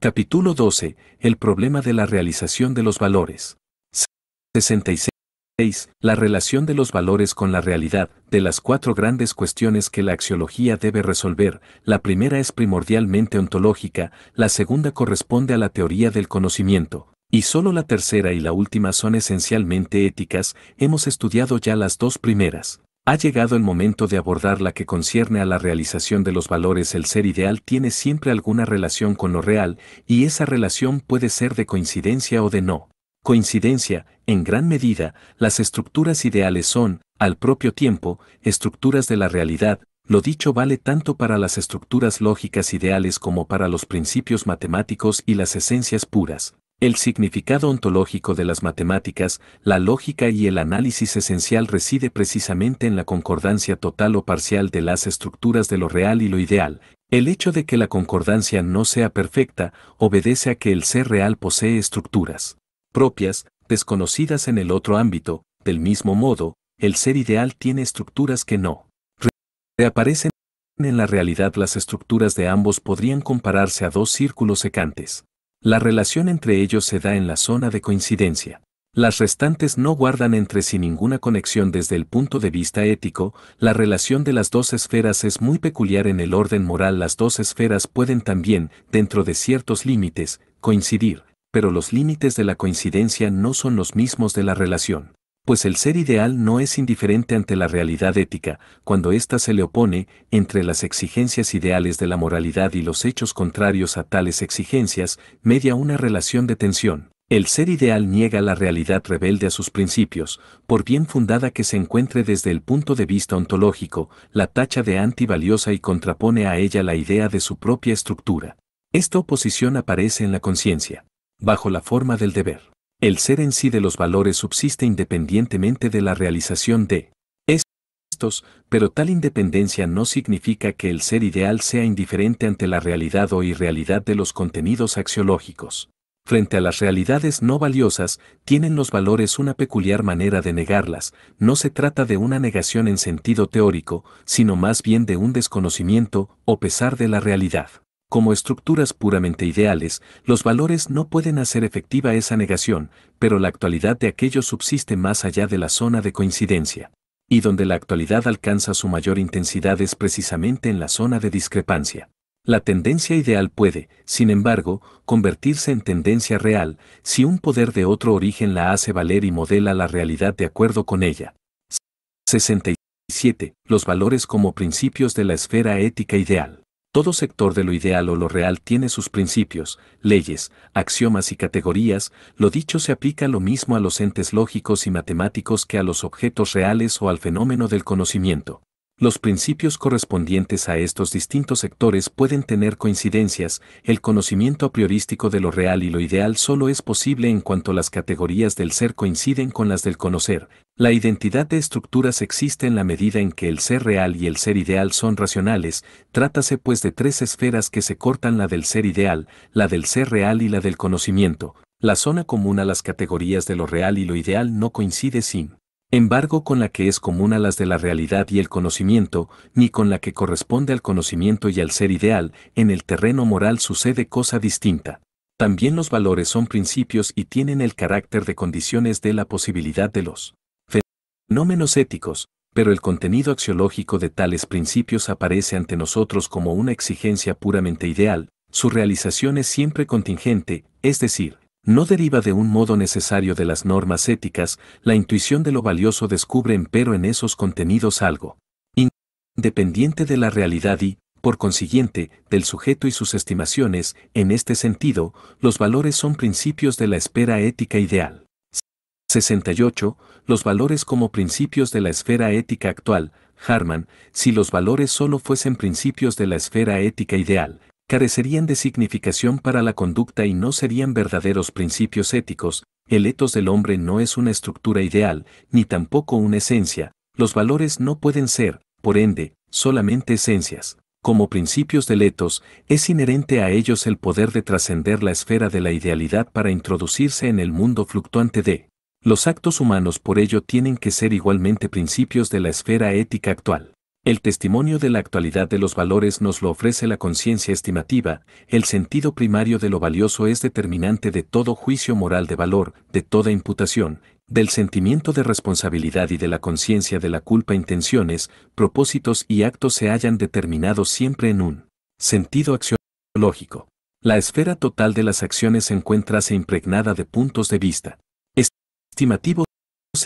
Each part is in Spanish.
Capítulo 12. El problema de la realización de los valores. 66. La relación de los valores con la realidad, de las cuatro grandes cuestiones que la axiología debe resolver, la primera es primordialmente ontológica, la segunda corresponde a la teoría del conocimiento, y solo la tercera y la última son esencialmente éticas, hemos estudiado ya las dos primeras. Ha llegado el momento de abordar la que concierne a la realización de los valores. El ser ideal tiene siempre alguna relación con lo real, y esa relación puede ser de coincidencia o de no. Coincidencia, en gran medida, las estructuras ideales son, al propio tiempo, estructuras de la realidad, lo dicho vale tanto para las estructuras lógicas ideales como para los principios matemáticos y las esencias puras. El significado ontológico de las matemáticas, la lógica y el análisis esencial reside precisamente en la concordancia total o parcial de las estructuras de lo real y lo ideal. El hecho de que la concordancia no sea perfecta obedece a que el ser real posee estructuras propias, desconocidas en el otro ámbito, del mismo modo, el ser ideal tiene estructuras que no reaparecen en la realidad las estructuras de ambos podrían compararse a dos círculos secantes. La relación entre ellos se da en la zona de coincidencia. Las restantes no guardan entre sí ninguna conexión desde el punto de vista ético, la relación de las dos esferas es muy peculiar en el orden moral, las dos esferas pueden también, dentro de ciertos límites, coincidir, pero los límites de la coincidencia no son los mismos de la relación pues el ser ideal no es indiferente ante la realidad ética, cuando ésta se le opone, entre las exigencias ideales de la moralidad y los hechos contrarios a tales exigencias, media una relación de tensión. El ser ideal niega la realidad rebelde a sus principios, por bien fundada que se encuentre desde el punto de vista ontológico, la tacha de antivaliosa y contrapone a ella la idea de su propia estructura. Esta oposición aparece en la conciencia, bajo la forma del deber. El ser en sí de los valores subsiste independientemente de la realización de estos, pero tal independencia no significa que el ser ideal sea indiferente ante la realidad o irrealidad de los contenidos axiológicos. Frente a las realidades no valiosas, tienen los valores una peculiar manera de negarlas, no se trata de una negación en sentido teórico, sino más bien de un desconocimiento o pesar de la realidad. Como estructuras puramente ideales, los valores no pueden hacer efectiva esa negación, pero la actualidad de aquello subsiste más allá de la zona de coincidencia. Y donde la actualidad alcanza su mayor intensidad es precisamente en la zona de discrepancia. La tendencia ideal puede, sin embargo, convertirse en tendencia real si un poder de otro origen la hace valer y modela la realidad de acuerdo con ella. 67. Los valores como principios de la esfera ética ideal. Todo sector de lo ideal o lo real tiene sus principios, leyes, axiomas y categorías, lo dicho se aplica lo mismo a los entes lógicos y matemáticos que a los objetos reales o al fenómeno del conocimiento. Los principios correspondientes a estos distintos sectores pueden tener coincidencias, el conocimiento a priorístico de lo real y lo ideal solo es posible en cuanto las categorías del ser coinciden con las del conocer, la identidad de estructuras existe en la medida en que el ser real y el ser ideal son racionales, trátase pues de tres esferas que se cortan la del ser ideal, la del ser real y la del conocimiento, la zona común a las categorías de lo real y lo ideal no coincide sin embargo con la que es común a las de la realidad y el conocimiento, ni con la que corresponde al conocimiento y al ser ideal, en el terreno moral sucede cosa distinta. También los valores son principios y tienen el carácter de condiciones de la posibilidad de los fenómenos éticos, pero el contenido axiológico de tales principios aparece ante nosotros como una exigencia puramente ideal, su realización es siempre contingente, es decir, no deriva de un modo necesario de las normas éticas, la intuición de lo valioso descubre empero en esos contenidos algo independiente de la realidad y, por consiguiente, del sujeto y sus estimaciones, en este sentido, los valores son principios de la esfera ética ideal. 68. Los valores como principios de la esfera ética actual, Harman, si los valores solo fuesen principios de la esfera ética ideal, carecerían de significación para la conducta y no serían verdaderos principios éticos, el etos del hombre no es una estructura ideal, ni tampoco una esencia, los valores no pueden ser, por ende, solamente esencias. Como principios del etos, es inherente a ellos el poder de trascender la esfera de la idealidad para introducirse en el mundo fluctuante de los actos humanos, por ello tienen que ser igualmente principios de la esfera ética actual. El testimonio de la actualidad de los valores nos lo ofrece la conciencia estimativa, el sentido primario de lo valioso es determinante de todo juicio moral de valor, de toda imputación, del sentimiento de responsabilidad y de la conciencia de la culpa intenciones, propósitos y actos se hayan determinado siempre en un sentido axiológico. La esfera total de las acciones se impregnada de puntos de vista estimativo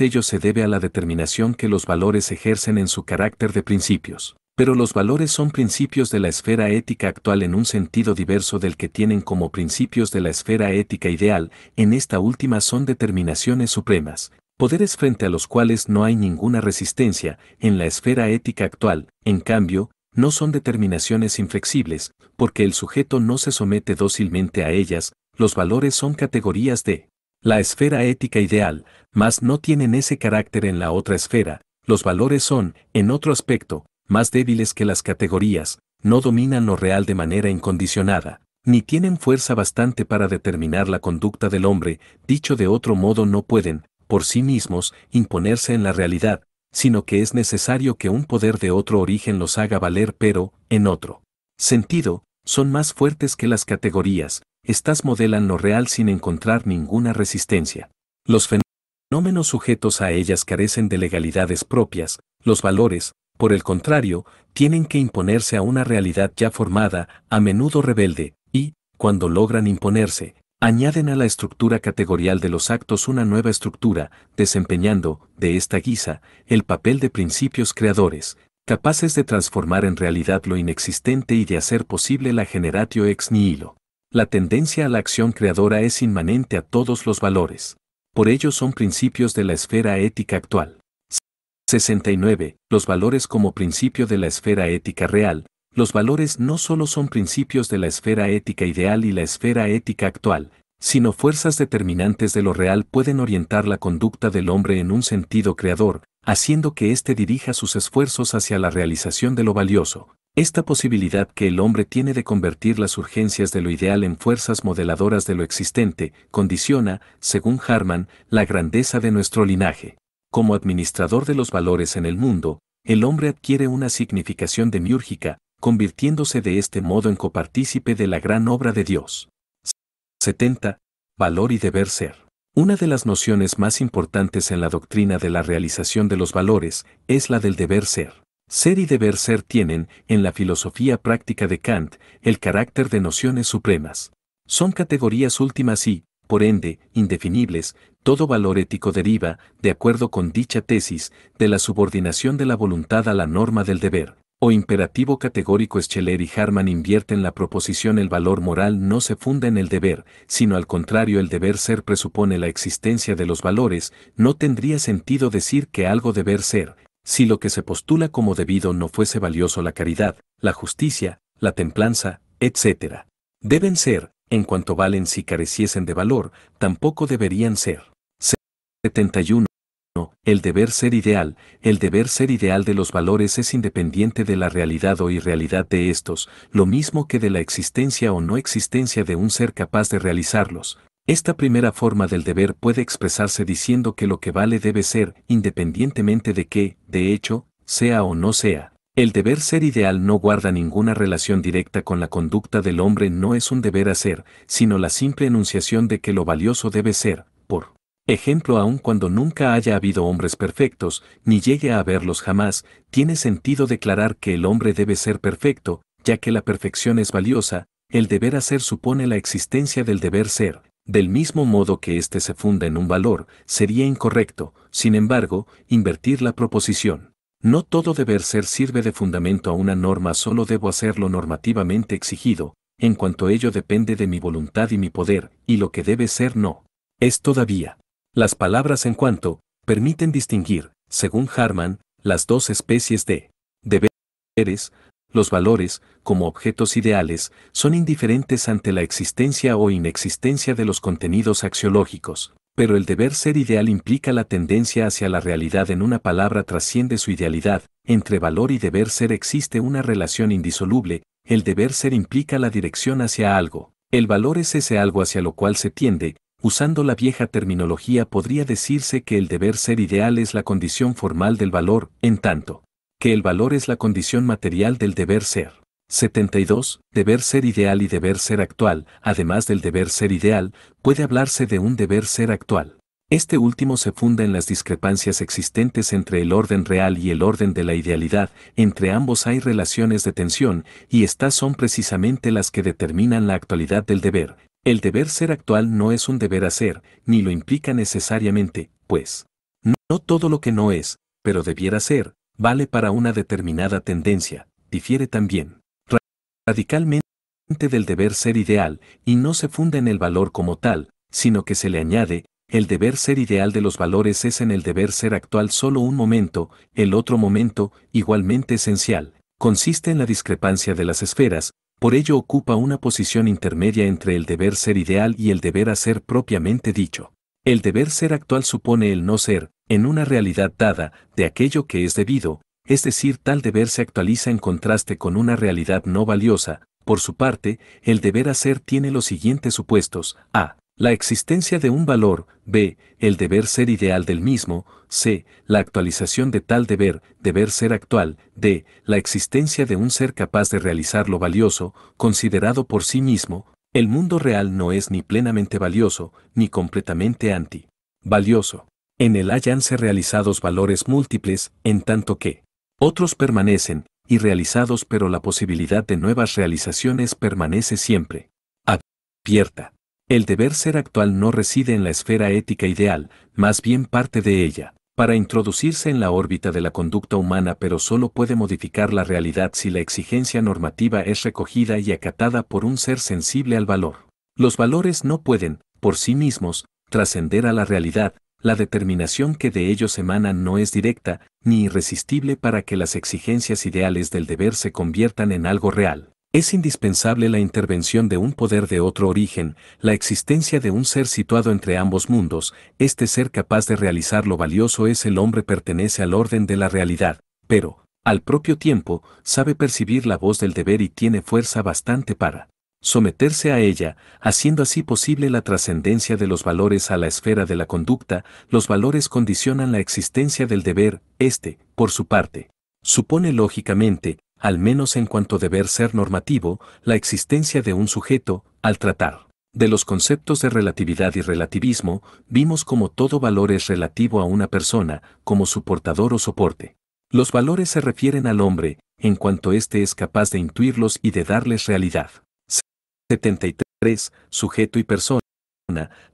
ellos se debe a la determinación que los valores ejercen en su carácter de principios. Pero los valores son principios de la esfera ética actual en un sentido diverso del que tienen como principios de la esfera ética ideal, en esta última son determinaciones supremas, poderes frente a los cuales no hay ninguna resistencia, en la esfera ética actual, en cambio, no son determinaciones inflexibles, porque el sujeto no se somete dócilmente a ellas, los valores son categorías de la esfera ética ideal, mas no tienen ese carácter en la otra esfera, los valores son, en otro aspecto, más débiles que las categorías, no dominan lo real de manera incondicionada, ni tienen fuerza bastante para determinar la conducta del hombre, dicho de otro modo no pueden, por sí mismos, imponerse en la realidad, sino que es necesario que un poder de otro origen los haga valer pero, en otro sentido, son más fuertes que las categorías, estas modelan lo real sin encontrar ninguna resistencia. Los fenómenos sujetos a ellas carecen de legalidades propias, los valores, por el contrario, tienen que imponerse a una realidad ya formada, a menudo rebelde, y, cuando logran imponerse, añaden a la estructura categorial de los actos una nueva estructura, desempeñando, de esta guisa, el papel de principios creadores, capaces de transformar en realidad lo inexistente y de hacer posible la generatio ex nihilo. La tendencia a la acción creadora es inmanente a todos los valores. Por ello son principios de la esfera ética actual. 69. Los valores como principio de la esfera ética real. Los valores no solo son principios de la esfera ética ideal y la esfera ética actual, sino fuerzas determinantes de lo real pueden orientar la conducta del hombre en un sentido creador, haciendo que éste dirija sus esfuerzos hacia la realización de lo valioso, esta posibilidad que el hombre tiene de convertir las urgencias de lo ideal en fuerzas modeladoras de lo existente condiciona, según Harman, la grandeza de nuestro linaje. Como administrador de los valores en el mundo, el hombre adquiere una significación demiúrgica, convirtiéndose de este modo en copartícipe de la gran obra de Dios. 70. Valor y deber ser. Una de las nociones más importantes en la doctrina de la realización de los valores es la del deber ser. Ser y deber ser tienen, en la filosofía práctica de Kant, el carácter de nociones supremas. Son categorías últimas y, por ende, indefinibles, todo valor ético deriva, de acuerdo con dicha tesis, de la subordinación de la voluntad a la norma del deber, o imperativo categórico Scheler y Harman invierten la proposición el valor moral no se funda en el deber, sino al contrario el deber ser presupone la existencia de los valores, no tendría sentido decir que algo deber ser, si lo que se postula como debido no fuese valioso la caridad, la justicia, la templanza, etc. Deben ser, en cuanto valen si careciesen de valor, tampoco deberían ser. 71. El deber ser ideal, el deber ser ideal de los valores es independiente de la realidad o irrealidad de estos, lo mismo que de la existencia o no existencia de un ser capaz de realizarlos. Esta primera forma del deber puede expresarse diciendo que lo que vale debe ser, independientemente de que, de hecho, sea o no sea. El deber ser ideal no guarda ninguna relación directa con la conducta del hombre, no es un deber hacer, sino la simple enunciación de que lo valioso debe ser, por ejemplo, aun cuando nunca haya habido hombres perfectos, ni llegue a haberlos jamás, tiene sentido declarar que el hombre debe ser perfecto, ya que la perfección es valiosa, el deber hacer supone la existencia del deber ser, del mismo modo que éste se funda en un valor, sería incorrecto, sin embargo, invertir la proposición. No todo deber ser sirve de fundamento a una norma, solo debo hacerlo normativamente exigido, en cuanto ello depende de mi voluntad y mi poder, y lo que debe ser no. Es todavía. Las palabras en cuanto, permiten distinguir, según Harman, las dos especies de deberes, los valores, como objetos ideales, son indiferentes ante la existencia o inexistencia de los contenidos axiológicos, pero el deber ser ideal implica la tendencia hacia la realidad en una palabra trasciende su idealidad, entre valor y deber ser existe una relación indisoluble, el deber ser implica la dirección hacia algo, el valor es ese algo hacia lo cual se tiende, usando la vieja terminología podría decirse que el deber ser ideal es la condición formal del valor, en tanto, que el valor es la condición material del deber ser. 72. Deber ser ideal y deber ser actual, además del deber ser ideal, puede hablarse de un deber ser actual. Este último se funda en las discrepancias existentes entre el orden real y el orden de la idealidad, entre ambos hay relaciones de tensión, y estas son precisamente las que determinan la actualidad del deber. El deber ser actual no es un deber hacer, ni lo implica necesariamente, pues. No todo lo que no es, pero debiera ser, vale para una determinada tendencia, difiere también radicalmente del deber ser ideal y no se funda en el valor como tal, sino que se le añade, el deber ser ideal de los valores es en el deber ser actual solo un momento, el otro momento, igualmente esencial, consiste en la discrepancia de las esferas, por ello ocupa una posición intermedia entre el deber ser ideal y el deber a ser propiamente dicho. El deber ser actual supone el no ser, en una realidad dada, de aquello que es debido, es decir, tal deber se actualiza en contraste con una realidad no valiosa, por su parte, el deber hacer tiene los siguientes supuestos, a. La existencia de un valor, b. El deber ser ideal del mismo, c. La actualización de tal deber, deber ser actual, d. La existencia de un ser capaz de realizar lo valioso, considerado por sí mismo, el mundo real no es ni plenamente valioso, ni completamente anti. Valioso. En el hayanse realizados valores múltiples, en tanto que otros permanecen, y realizados pero la posibilidad de nuevas realizaciones permanece siempre. Abierta. El deber ser actual no reside en la esfera ética ideal, más bien parte de ella, para introducirse en la órbita de la conducta humana pero solo puede modificar la realidad si la exigencia normativa es recogida y acatada por un ser sensible al valor. Los valores no pueden, por sí mismos, trascender a la realidad, la determinación que de ellos emana no es directa ni irresistible para que las exigencias ideales del deber se conviertan en algo real. Es indispensable la intervención de un poder de otro origen, la existencia de un ser situado entre ambos mundos, este ser capaz de realizar lo valioso es el hombre pertenece al orden de la realidad, pero, al propio tiempo, sabe percibir la voz del deber y tiene fuerza bastante para someterse a ella, haciendo así posible la trascendencia de los valores a la esfera de la conducta, los valores condicionan la existencia del deber, este, por su parte, supone lógicamente, al menos en cuanto deber ser normativo, la existencia de un sujeto, al tratar. De los conceptos de relatividad y relativismo, vimos como todo valor es relativo a una persona, como su portador o soporte. Los valores se refieren al hombre, en cuanto éste es capaz de intuirlos y de darles realidad. 73. Sujeto y persona.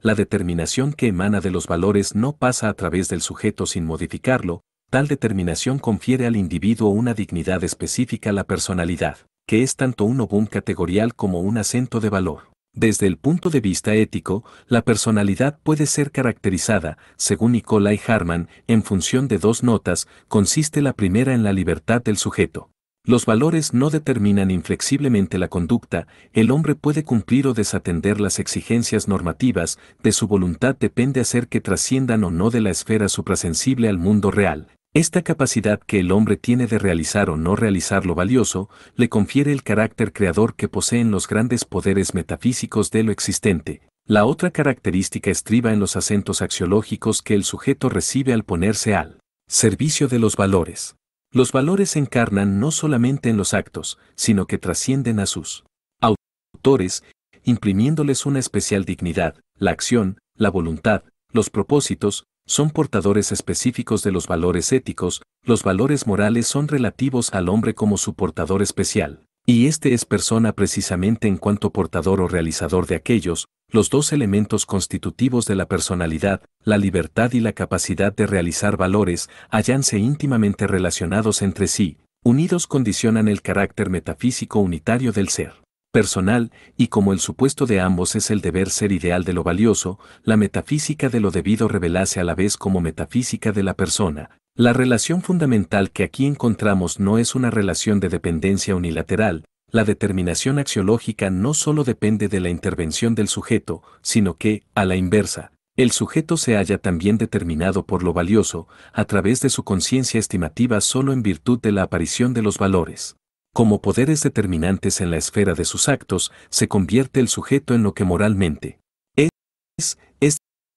La determinación que emana de los valores no pasa a través del sujeto sin modificarlo, tal determinación confiere al individuo una dignidad específica a la personalidad, que es tanto un obum categorial como un acento de valor. Desde el punto de vista ético, la personalidad puede ser caracterizada, según Nicolai Harman, en función de dos notas, consiste la primera en la libertad del sujeto, los valores no determinan inflexiblemente la conducta, el hombre puede cumplir o desatender las exigencias normativas, de su voluntad depende hacer que trasciendan o no de la esfera suprasensible al mundo real. Esta capacidad que el hombre tiene de realizar o no realizar lo valioso, le confiere el carácter creador que poseen los grandes poderes metafísicos de lo existente. La otra característica estriba en los acentos axiológicos que el sujeto recibe al ponerse al servicio de los valores. Los valores encarnan no solamente en los actos, sino que trascienden a sus autores, imprimiéndoles una especial dignidad. La acción, la voluntad, los propósitos, son portadores específicos de los valores éticos, los valores morales son relativos al hombre como su portador especial y este es persona precisamente en cuanto portador o realizador de aquellos, los dos elementos constitutivos de la personalidad, la libertad y la capacidad de realizar valores, hallanse íntimamente relacionados entre sí, unidos condicionan el carácter metafísico unitario del ser. Personal, y como el supuesto de ambos es el deber ser ideal de lo valioso, la metafísica de lo debido revelase a la vez como metafísica de la persona, la relación fundamental que aquí encontramos no es una relación de dependencia unilateral, la determinación axiológica no solo depende de la intervención del sujeto, sino que, a la inversa, el sujeto se halla también determinado por lo valioso, a través de su conciencia estimativa solo en virtud de la aparición de los valores. Como poderes determinantes en la esfera de sus actos, se convierte el sujeto en lo que moralmente es, es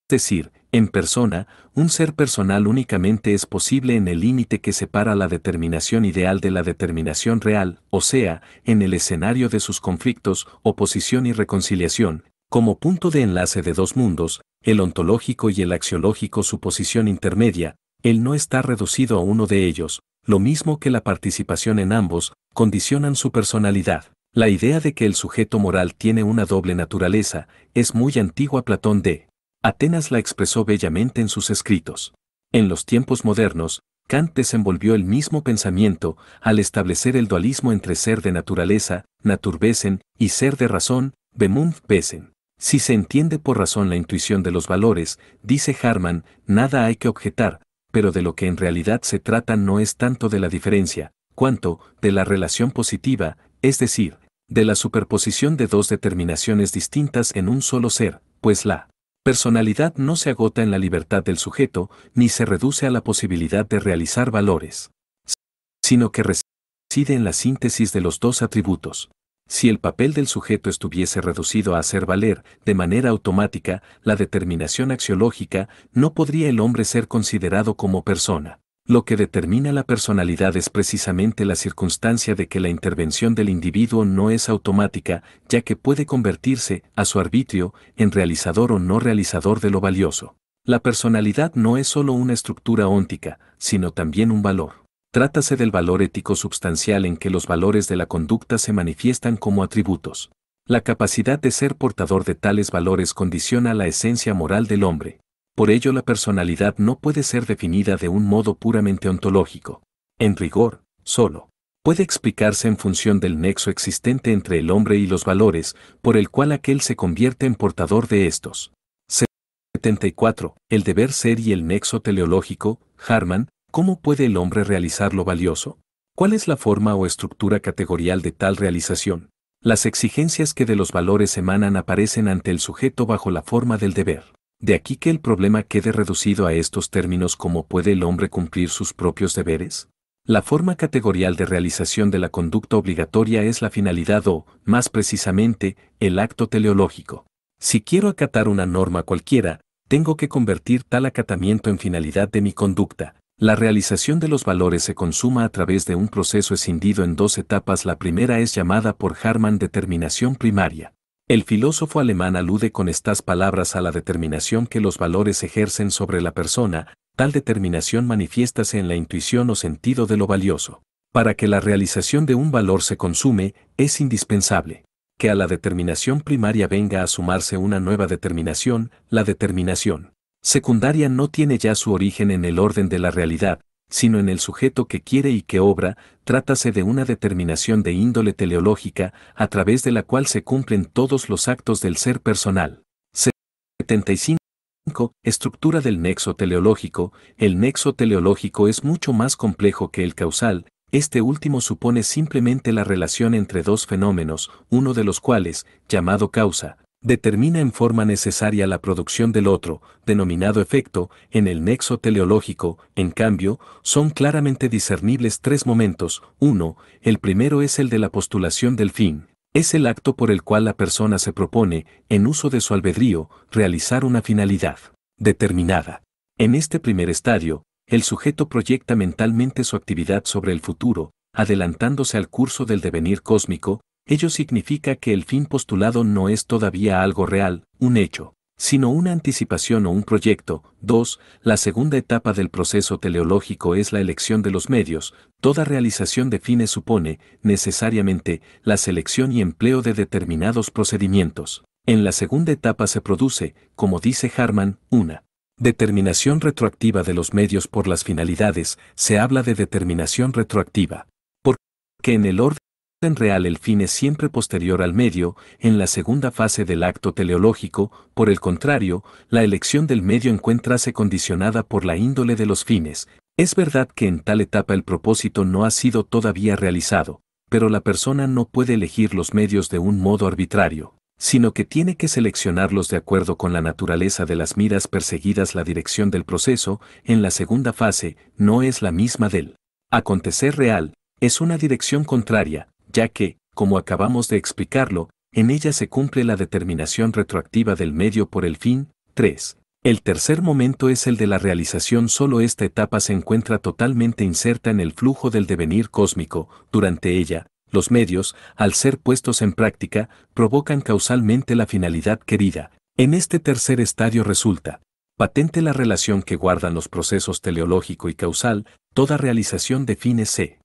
decir, en persona, un ser personal únicamente es posible en el límite que separa la determinación ideal de la determinación real, o sea, en el escenario de sus conflictos, oposición y reconciliación, como punto de enlace de dos mundos, el ontológico y el axiológico su posición intermedia, él no está reducido a uno de ellos, lo mismo que la participación en ambos, condicionan su personalidad. La idea de que el sujeto moral tiene una doble naturaleza es muy antigua Platón de Atenas la expresó bellamente en sus escritos. En los tiempos modernos, Kant desenvolvió el mismo pensamiento al establecer el dualismo entre ser de naturaleza, naturbesen, y ser de razón, besen. Si se entiende por razón la intuición de los valores, dice Harman, nada hay que objetar, pero de lo que en realidad se trata no es tanto de la diferencia, cuanto de la relación positiva, es decir, de la superposición de dos determinaciones distintas en un solo ser, pues la Personalidad no se agota en la libertad del sujeto, ni se reduce a la posibilidad de realizar valores, sino que reside en la síntesis de los dos atributos. Si el papel del sujeto estuviese reducido a hacer valer, de manera automática, la determinación axiológica, no podría el hombre ser considerado como persona. Lo que determina la personalidad es precisamente la circunstancia de que la intervención del individuo no es automática, ya que puede convertirse, a su arbitrio, en realizador o no realizador de lo valioso. La personalidad no es sólo una estructura óntica, sino también un valor. Trátase del valor ético substancial en que los valores de la conducta se manifiestan como atributos. La capacidad de ser portador de tales valores condiciona la esencia moral del hombre. Por ello la personalidad no puede ser definida de un modo puramente ontológico. En rigor, solo puede explicarse en función del nexo existente entre el hombre y los valores, por el cual aquel se convierte en portador de estos. 74. El deber ser y el nexo teleológico, Harman, ¿cómo puede el hombre realizar lo valioso? ¿Cuál es la forma o estructura categorial de tal realización? Las exigencias que de los valores emanan aparecen ante el sujeto bajo la forma del deber. De aquí que el problema quede reducido a estos términos como puede el hombre cumplir sus propios deberes. La forma categorial de realización de la conducta obligatoria es la finalidad o, más precisamente, el acto teleológico. Si quiero acatar una norma cualquiera, tengo que convertir tal acatamiento en finalidad de mi conducta. La realización de los valores se consuma a través de un proceso escindido en dos etapas. La primera es llamada por Harman determinación primaria. El filósofo alemán alude con estas palabras a la determinación que los valores ejercen sobre la persona, tal determinación manifiéstase en la intuición o sentido de lo valioso. Para que la realización de un valor se consume, es indispensable que a la determinación primaria venga a sumarse una nueva determinación, la determinación secundaria no tiene ya su origen en el orden de la realidad, sino en el sujeto que quiere y que obra, trátase de una determinación de índole teleológica, a través de la cual se cumplen todos los actos del ser personal. 75. Estructura del nexo teleológico. El nexo teleológico es mucho más complejo que el causal, este último supone simplemente la relación entre dos fenómenos, uno de los cuales, llamado causa, determina en forma necesaria la producción del otro, denominado efecto, en el nexo teleológico, en cambio, son claramente discernibles tres momentos. Uno, el primero es el de la postulación del fin. Es el acto por el cual la persona se propone, en uso de su albedrío, realizar una finalidad determinada. En este primer estadio, el sujeto proyecta mentalmente su actividad sobre el futuro, adelantándose al curso del devenir cósmico, Ello significa que el fin postulado no es todavía algo real, un hecho, sino una anticipación o un proyecto. 2. La segunda etapa del proceso teleológico es la elección de los medios. Toda realización de fines supone, necesariamente, la selección y empleo de determinados procedimientos. En la segunda etapa se produce, como dice Harman, una determinación retroactiva de los medios por las finalidades, se habla de determinación retroactiva. Porque en el orden en real el fin es siempre posterior al medio, en la segunda fase del acto teleológico, por el contrario, la elección del medio encuentrase condicionada por la índole de los fines. Es verdad que en tal etapa el propósito no ha sido todavía realizado, pero la persona no puede elegir los medios de un modo arbitrario, sino que tiene que seleccionarlos de acuerdo con la naturaleza de las miras perseguidas la dirección del proceso, en la segunda fase, no es la misma del acontecer real, es una dirección contraria, ya que, como acabamos de explicarlo, en ella se cumple la determinación retroactiva del medio por el fin. 3. El tercer momento es el de la realización. Solo esta etapa se encuentra totalmente inserta en el flujo del devenir cósmico. Durante ella, los medios, al ser puestos en práctica, provocan causalmente la finalidad querida. En este tercer estadio resulta patente la relación que guardan los procesos teleológico y causal, toda realización define c.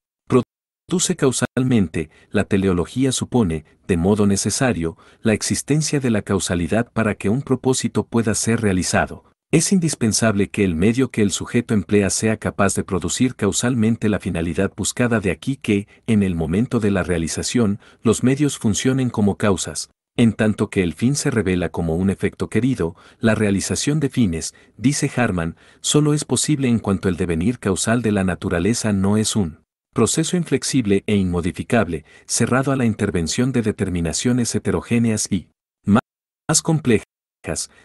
Produce causalmente, la teleología supone, de modo necesario, la existencia de la causalidad para que un propósito pueda ser realizado. Es indispensable que el medio que el sujeto emplea sea capaz de producir causalmente la finalidad buscada de aquí que, en el momento de la realización, los medios funcionen como causas. En tanto que el fin se revela como un efecto querido, la realización de fines, dice Harman, solo es posible en cuanto el devenir causal de la naturaleza no es un proceso inflexible e inmodificable, cerrado a la intervención de determinaciones heterogéneas y más complejas.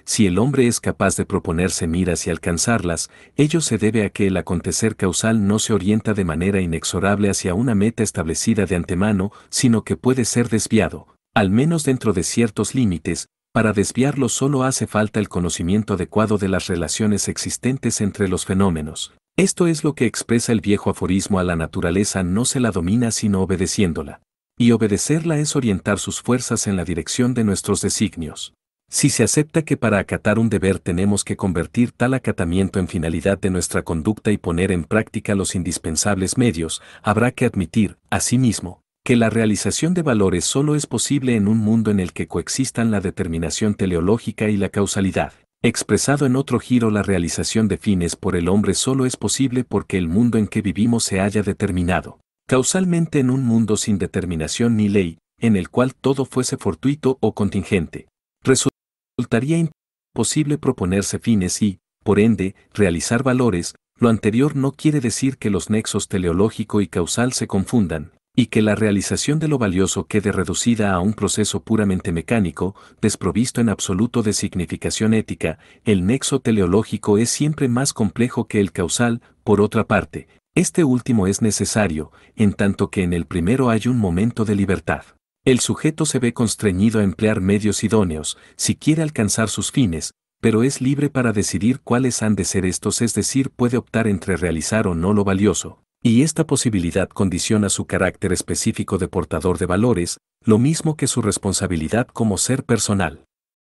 Si el hombre es capaz de proponerse miras y alcanzarlas, ello se debe a que el acontecer causal no se orienta de manera inexorable hacia una meta establecida de antemano, sino que puede ser desviado, al menos dentro de ciertos límites, para desviarlo solo hace falta el conocimiento adecuado de las relaciones existentes entre los fenómenos. Esto es lo que expresa el viejo aforismo a la naturaleza no se la domina sino obedeciéndola. Y obedecerla es orientar sus fuerzas en la dirección de nuestros designios. Si se acepta que para acatar un deber tenemos que convertir tal acatamiento en finalidad de nuestra conducta y poner en práctica los indispensables medios, habrá que admitir, asimismo, que la realización de valores solo es posible en un mundo en el que coexistan la determinación teleológica y la causalidad. Expresado en otro giro, la realización de fines por el hombre solo es posible porque el mundo en que vivimos se haya determinado, causalmente en un mundo sin determinación ni ley, en el cual todo fuese fortuito o contingente. Resultaría imposible proponerse fines y, por ende, realizar valores, lo anterior no quiere decir que los nexos teleológico y causal se confundan, y que la realización de lo valioso quede reducida a un proceso puramente mecánico, desprovisto en absoluto de significación ética, el nexo teleológico es siempre más complejo que el causal, por otra parte, este último es necesario, en tanto que en el primero hay un momento de libertad. El sujeto se ve constreñido a emplear medios idóneos, si quiere alcanzar sus fines, pero es libre para decidir cuáles han de ser estos, es decir, puede optar entre realizar o no lo valioso, y esta posibilidad condiciona su carácter específico de portador de valores, lo mismo que su responsabilidad como ser personal.